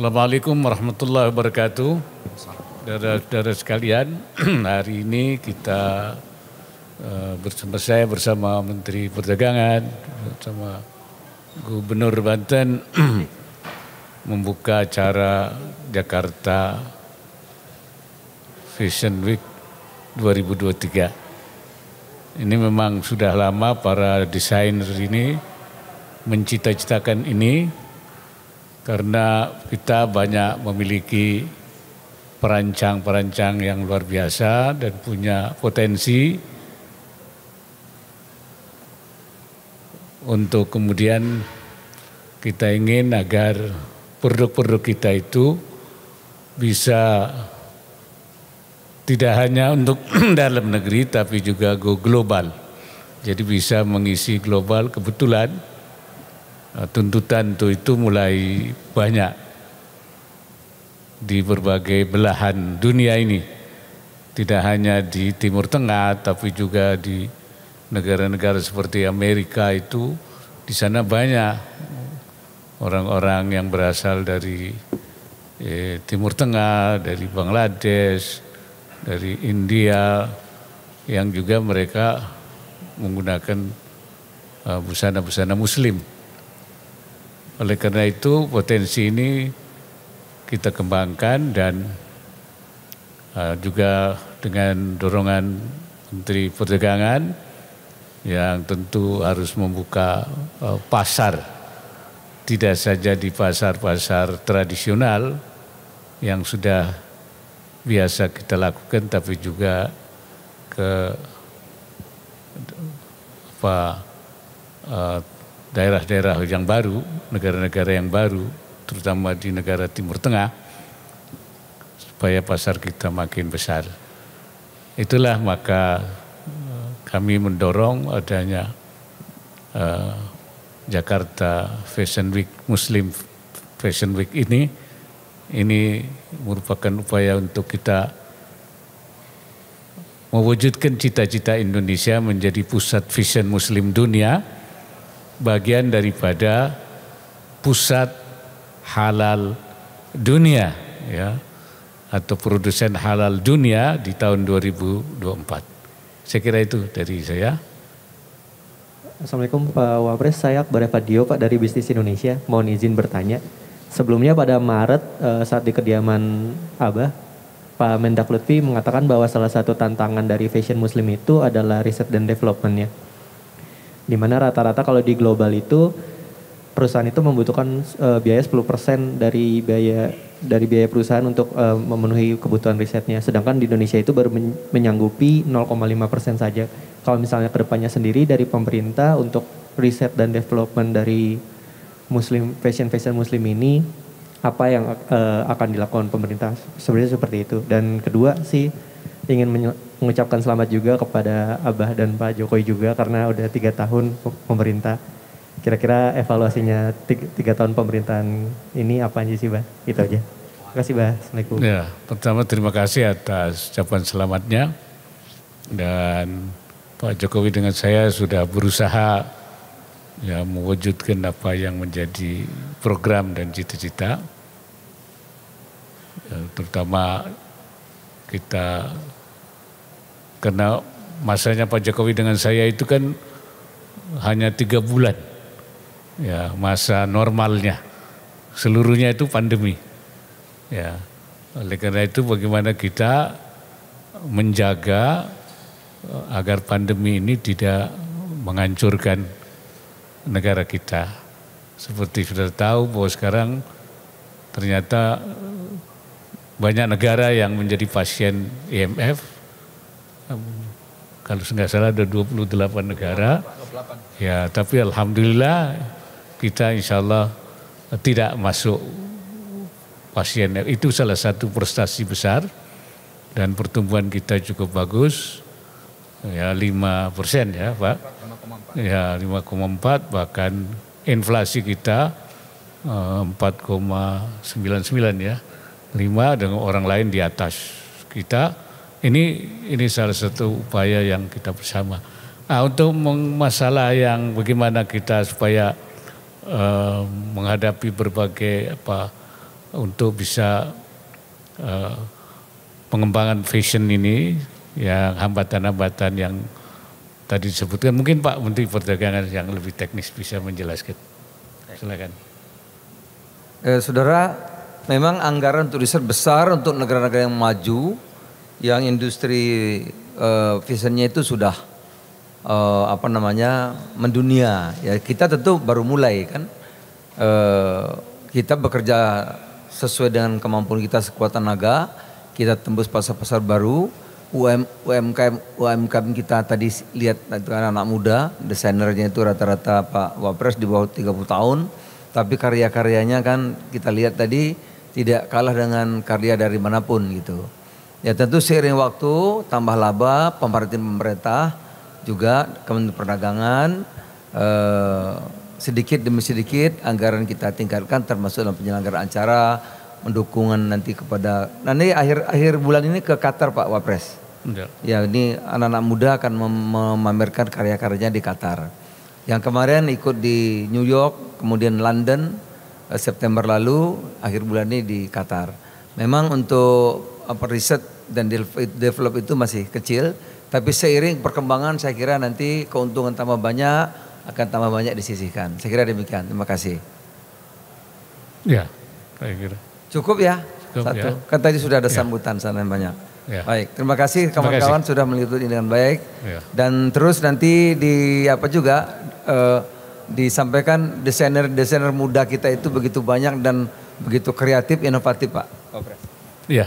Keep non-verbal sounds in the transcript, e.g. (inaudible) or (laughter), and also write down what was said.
Assalamualaikum warahmatullahi wabarakatuh. Saudara-saudara sekalian, (clears throat) hari ini kita eh, bersama saya bersama Menteri Perdagangan, bersama Gubernur Banten (clears throat) membuka acara Jakarta Fashion Week 2023. Ini memang sudah lama para desainer ini mencita-citakan ini karena kita banyak memiliki perancang-perancang yang luar biasa dan punya potensi untuk kemudian kita ingin agar produk-produk kita itu bisa tidak hanya untuk (clears throat) dalam negeri tapi juga go global. Jadi bisa mengisi global kebetulan Eh, tuntutan itu, itu mulai banyak di berbagai belahan dunia ini. Tidak hanya di Timur Tengah, tapi juga di negara-negara seperti Amerika itu, di sana banyak orang-orang yang berasal dari eh, Timur Tengah, dari Bangladesh, dari India, yang juga mereka menggunakan eh, busana-busana uh, busana -busana Muslim oleh karena itu potensi ini kita kembangkan dan uh, juga dengan dorongan Menteri Perdagangan yang tentu harus membuka uh, pasar tidak saja di pasar-pasar tradisional yang sudah biasa kita lakukan tapi juga ke apa uh, daerah-daerah yang baru, negara-negara yang baru, terutama di negara Timur Tengah, supaya pasar kita makin besar. Itulah maka eh, kami mendorong adanya uh, Jakarta Fashion Week, Muslim Fashion Week ini, ini merupakan upaya untuk kita mewujudkan cita-cita Indonesia menjadi pusat fashion muslim dunia, bagian daripada pusat halal dunia ya atau produsen halal dunia di tahun 2024. Saya kira itu dari saya. Assalamualaikum Pak Wapres, saya Akbar Fadio Pak dari Bisnis Indonesia. Mohon izin bertanya. Sebelumnya pada Maret eh, saat di kediaman Abah, Pak Mendak Lutfi mengatakan bahwa salah satu tantangan dari fashion muslim itu adalah riset dan developmentnya. Dimana rata-rata kalau di global itu perusahaan itu membutuhkan uh, biaya 10% dari biaya dari biaya perusahaan untuk uh, memenuhi kebutuhan risetnya. Sedangkan di Indonesia itu baru men menyanggupi 0,5% saja. Kalau misalnya kedepannya sendiri dari pemerintah untuk riset dan development dari muslim fashion fashion muslim ini apa yang uh, akan dilakukan pemerintah sebenarnya seperti itu. Dan kedua sih ingin mengucapkan selamat juga kepada Abah dan Pak Jokowi juga karena udah tiga tahun pemerintah. Kira-kira evaluasinya tiga, tahun pemerintahan ini apa aja sih, Bah? Itu aja. Terima kasih, Bah. Assalamualaikum. Ya, pertama terima kasih atas ucapan selamatnya. Dan Pak Jokowi dengan saya sudah berusaha ya mewujudkan apa yang menjadi program dan cita-cita. Ya, terutama kita karena masanya Pak Jokowi dengan saya itu kan hanya tiga bulan. Ya, masa normalnya. Seluruhnya itu pandemi. Ya. Oleh karena itu bagaimana kita menjaga eh, agar pandemi ini tidak menghancurkan negara kita. Seperti sudah tahu bahwa sekarang ternyata eh, banyak negara yang menjadi pasien IMF kalau nggak salah ada 28 negara. Ya, tapi alhamdulillah kita insya Allah tidak masuk pasien. Itu salah satu prestasi besar dan pertumbuhan kita cukup bagus. Ya, 5 persen ya Pak. 5,4. Ya, 5,4 bahkan inflasi kita 4,99 eh, ya. 5 dengan orang lain di atas kita ini ini salah satu upaya yang kita bersama. Nah, untuk masalah yang bagaimana kita supaya uh, menghadapi berbagai apa untuk bisa uh, pengembangan fashion ini yang hambatan-hambatan yang tadi disebutkan mungkin Pak Menteri Perdagangan yang lebih teknis bisa menjelaskan. Silakan. Eh, saudara, memang anggaran untuk besar untuk negara-negara yang maju yang industri uh, visionnya itu sudah uh, apa namanya mendunia. Ya kita tentu baru mulai kan. Uh, kita bekerja sesuai dengan kemampuan kita sekuat tenaga. Kita tembus pasar-pasar baru. UM, UMKM UMKM kita tadi lihat nah, itu anak, anak muda, desainernya itu rata-rata Pak Wapres di bawah 30 tahun, tapi karya-karyanya kan kita lihat tadi tidak kalah dengan karya dari manapun gitu. Ya tentu seiring waktu tambah laba pemerintah-pemerintah juga Kementerian Perdagangan eh, sedikit demi sedikit anggaran kita tingkatkan termasuk dalam penyelenggaraan acara mendukungan nanti kepada nanti akhir akhir bulan ini ke Qatar Pak Wapres. Ya, ini anak-anak muda akan mem memamerkan karya-karyanya di Qatar. Yang kemarin ikut di New York, kemudian London eh, September lalu, akhir bulan ini di Qatar. Memang untuk apa riset dan develop itu masih kecil, tapi seiring perkembangan saya kira nanti keuntungan tambah banyak akan tambah banyak disisihkan. Saya kira demikian. Terima kasih. Ya, saya kira. Cukup ya. Cukup, satu. Ya. Kan tadi sudah ada ya. sambutan sana yang banyak. Ya. Baik, terima kasih kawan-kawan sudah ini dengan baik. Ya. Dan terus nanti di apa juga eh, disampaikan desainer-desainer muda kita itu begitu banyak dan begitu kreatif, inovatif, Pak. Oke. Okay. Iya.